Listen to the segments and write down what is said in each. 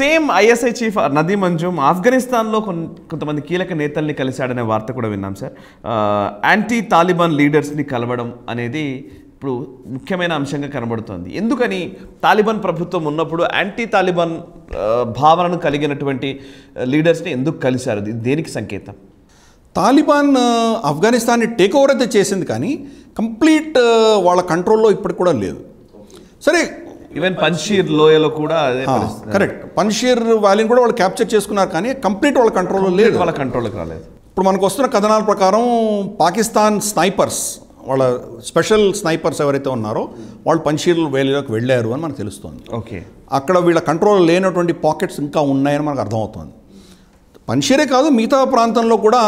same ISI chief నదీ మంజుమ్ ఆఫ్ఘనిస్తాన్లో కొంతమంది కీలక నేతల్ని కలిశాడనే వార్త కూడా విన్నాం సార్ యాంటీ తాలిబాన్ లీడర్స్ని కలవడం అనేది ఇప్పుడు ముఖ్యమైన అంశంగా కనబడుతోంది ఎందుకని తాలిబాన్ ప్రభుత్వం ఉన్నప్పుడు యాంటీ తాలిబాన్ భావనను కలిగినటువంటి లీడర్స్ని ఎందుకు కలిశారు దేనికి సంకేతం తాలిబాన్ ఆఫ్ఘనిస్తాన్ని టేక్ ఓవర్ అయితే చేసింది కానీ కంప్లీట్ వాళ్ళ కంట్రోల్లో ఇప్పటికి కూడా లేదు సరే ఈవెన్ పన్షీర్ లోయలో కూడా కరెక్ట్ పన్షీర్ వ్యాలీని కూడా వాళ్ళు క్యాప్చర్ చేసుకున్నారు కానీ కంప్లీట్ వాళ్ళ కంట్రోల్లో లేదు వాళ్ళ కంట్రోల్కి రాలేదు ఇప్పుడు మనకు వస్తున్న కథనాల ప్రకారం పాకిస్తాన్ స్నైపర్స్ వాళ్ళ స్పెషల్ స్నైపర్స్ ఎవరైతే ఉన్నారో వాళ్ళు పన్షీర్ వ్యాలీలోకి వెళ్ళారు అని మనకు తెలుస్తుంది ఓకే అక్కడ వీళ్ళ కంట్రోల్ లేనటువంటి పాకెట్స్ ఇంకా ఉన్నాయని మనకు అర్థమవుతుంది పన్షీరే కాదు మిగతా ప్రాంతంలో కూడా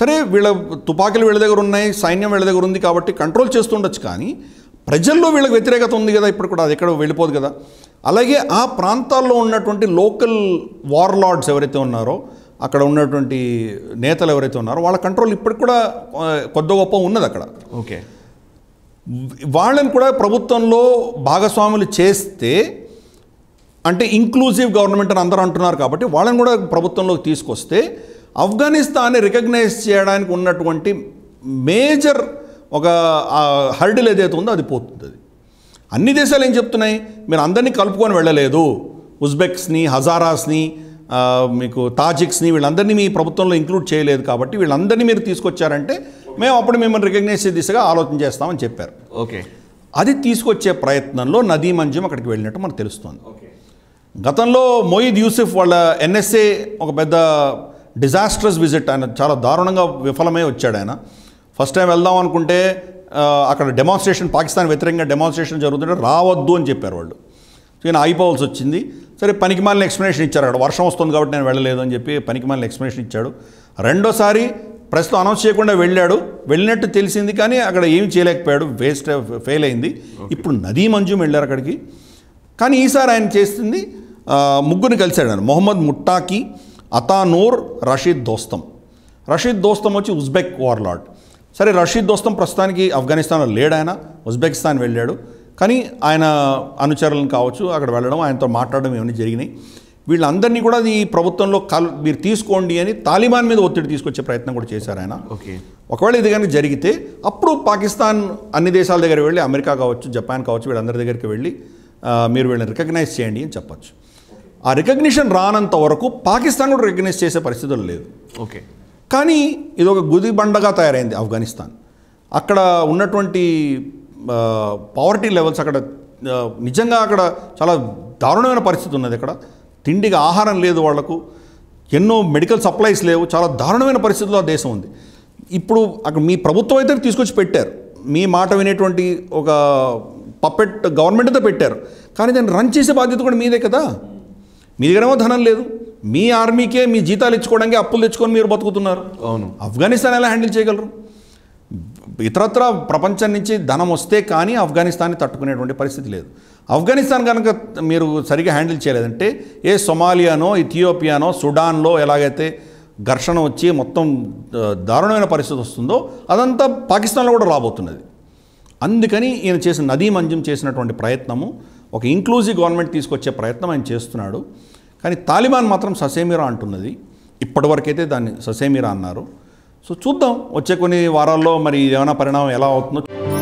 సరే వీళ్ళ తుపాకీలు వీళ్ళ దగ్గర ఉన్నాయి సైన్యం వీళ్ళ దగ్గర ఉంది కాబట్టి కంట్రోల్ చేస్తుండొచ్చు కానీ ప్రజల్లో వీళ్ళకి వ్యతిరేకత ఉంది కదా ఇప్పుడు కూడా అది ఎక్కడో వెళ్ళిపోదు కదా అలాగే ఆ ప్రాంతాల్లో ఉన్నటువంటి లోకల్ వార్లార్డ్స్ ఎవరైతే ఉన్నారో అక్కడ ఉన్నటువంటి నేతలు ఎవరైతే ఉన్నారో వాళ్ళ కంట్రోల్ ఇప్పటికి కూడా కొద్ద గొప్ప ఉన్నది అక్కడ ఓకే వాళ్ళని కూడా ప్రభుత్వంలో భాగస్వాములు చేస్తే అంటే ఇంక్లూజివ్ గవర్నమెంట్ అని అందరూ అంటున్నారు కాబట్టి వాళ్ళని కూడా ప్రభుత్వంలోకి తీసుకొస్తే ఆఫ్ఘనిస్తాన్ని రికగ్నైజ్ చేయడానికి ఉన్నటువంటి మేజర్ ఒక హర్డిల్ ఏదైతే ఉందో అది పోతుంది అది అన్ని దేశాలు ఏం చెప్తున్నాయి మీరు అందరినీ కలుపుకొని వెళ్ళలేదు ఉజ్బెక్స్ని హజారాస్ని మీకు తాజిక్స్ని వీళ్ళందరినీ మీ ప్రభుత్వంలో ఇంక్లూడ్ చేయలేదు కాబట్టి వీళ్ళందరినీ మీరు తీసుకొచ్చారంటే మేము అప్పుడు మిమ్మల్ని రికగ్నైజ్ చేసే దిశగా ఆలోచన చేస్తామని చెప్పారు ఓకే అది తీసుకొచ్చే ప్రయత్నంలో నదీ మంజం అక్కడికి వెళ్ళినట్టు మనకు తెలుస్తుంది గతంలో మొయిద్ యూసుఫ్ వాళ్ళ ఎన్ఎస్ఏ ఒక పెద్ద డిజాస్ట్రస్ విజిట్ ఆయన చాలా దారుణంగా విఫలమై వచ్చాడు ఆయన ఫస్ట్ టైం వెళ్దాం అనుకుంటే అక్కడ డెమాన్స్ట్రేషన్ పాకిస్తాన్ వ్యతిరేకంగా డెమాన్స్ట్రేషన్ జరుగుతుంటే రావద్దు అని చెప్పారు వాళ్ళు నేను ఆగిపోవాల్సి వచ్చింది సరే పనికిమాలిన ఎక్స్ప్లెనేషన్ ఇచ్చారు అక్కడ వర్షం వస్తుంది కాబట్టి నేను వెళ్ళలేదు అని చెప్పి పనికిమాలిన ఎక్స్ప్లెనేషన్ ఇచ్చాడు రెండోసారి ప్రస్తుతం అనౌన్స్ చేయకుండా వెళ్ళాడు వెళ్ళినట్టు తెలిసింది కానీ అక్కడ ఏమి చేయలేకపోయాడు వేస్ట్ ఫెయిల్ అయింది ఇప్పుడు నదీ మంజు వెళ్ళారు అక్కడికి కానీ ఈసారి ఆయన చేసింది ముగ్గురిని కలిశాడు ఆయన మొహమ్మద్ ముట్టాకి అతానూర్ రషీద్ దోస్తం రషీద్ దోస్తం వచ్చి ఉజ్బెక్ వార్లాడ్ సరే రషీద్ దోస్తం ప్రస్తుతానికి ఆఫ్ఘనిస్తాన్లో లేడు ఆయన ఉజ్బెకిస్తాన్ వెళ్ళాడు కానీ ఆయన అనుచరులను కావచ్చు అక్కడ వెళ్ళడం ఆయనతో మాట్లాడడం ఇవన్నీ జరిగినాయి వీళ్ళందరినీ కూడా ఈ ప్రభుత్వంలో కల్ మీరు తీసుకోండి అని తాలిబాన్ మీద ఒత్తిడి తీసుకొచ్చే ప్రయత్నం కూడా చేశారు ఆయన ఓకే ఒకవేళ ఇది కనుక జరిగితే అప్పుడు పాకిస్తాన్ అన్ని దేశాల దగ్గర వెళ్ళి అమెరికా కావచ్చు జపాన్ కావచ్చు వీళ్ళందరి దగ్గరికి వెళ్ళి మీరు వీళ్ళని రికగ్నైజ్ చేయండి అని చెప్పచ్చు ఆ రికగ్నిషన్ రానంత వరకు పాకిస్తాన్ కూడా రికగ్నైజ్ చేసే పరిస్థితులు లేదు ఓకే కానీ ఇది ఒక గుది బండగా తయారైంది ఆఫ్ఘనిస్తాన్ అక్కడ ఉన్నటువంటి పవర్టీ లెవెల్స్ అక్కడ నిజంగా అక్కడ చాలా దారుణమైన పరిస్థితి ఉన్నది అక్కడ తిండికి ఆహారం లేదు వాళ్లకు ఎన్నో మెడికల్ సప్లైస్ లేవు చాలా దారుణమైన పరిస్థితుల్లో ఆ దేశం ఉంది ఇప్పుడు అక్కడ మీ ప్రభుత్వం అయితే తీసుకొచ్చి పెట్టారు మీ మాట వినేటువంటి ఒక పప్పెట్ గవర్నమెంట్తో పెట్టారు కానీ దాన్ని రన్ చేసే బాధ్యత కూడా మీదే కదా మీ దగ్గరేమో ధనం లేదు మీ ఆర్మీకే మీ జీతాలు ఇచ్చుకోవడానికి అప్పులు తెచ్చుకొని మీరు బతుకుతున్నారు అవును ఆఫ్ఘనిస్తాన్ ఎలా హ్యాండిల్ చేయగలరు ఇతరత్ర ప్రపంచం నుంచి ధనం వస్తే కానీ ఆఫ్ఘనిస్తాన్ని తట్టుకునేటువంటి పరిస్థితి లేదు ఆఫ్ఘనిస్తాన్ కనుక మీరు సరిగా హ్యాండిల్ చేయలేదంటే ఏ సొమాలియానో ఇథియోపియానో సుడాన్లో ఎలాగైతే ఘర్షణ వచ్చి మొత్తం దారుణమైన పరిస్థితి వస్తుందో అదంతా పాకిస్తాన్లో కూడా రాబోతున్నది అందుకని ఈయన చేసిన నదీ మంజం చేసినటువంటి ప్రయత్నము ఒక ఇంక్లూజివ్ గవర్నమెంట్ తీసుకొచ్చే ప్రయత్నం ఆయన చేస్తున్నాడు కానీ తాలిబాన్ మాత్రం ససేమిరా అంటున్నది ఇప్పటివరకైతే దాన్ని ససేమిరా అన్నారు సో చూద్దాం వచ్చే కొన్ని వారాల్లో మరి ఏమైనా పరిణామం ఎలా అవుతుందో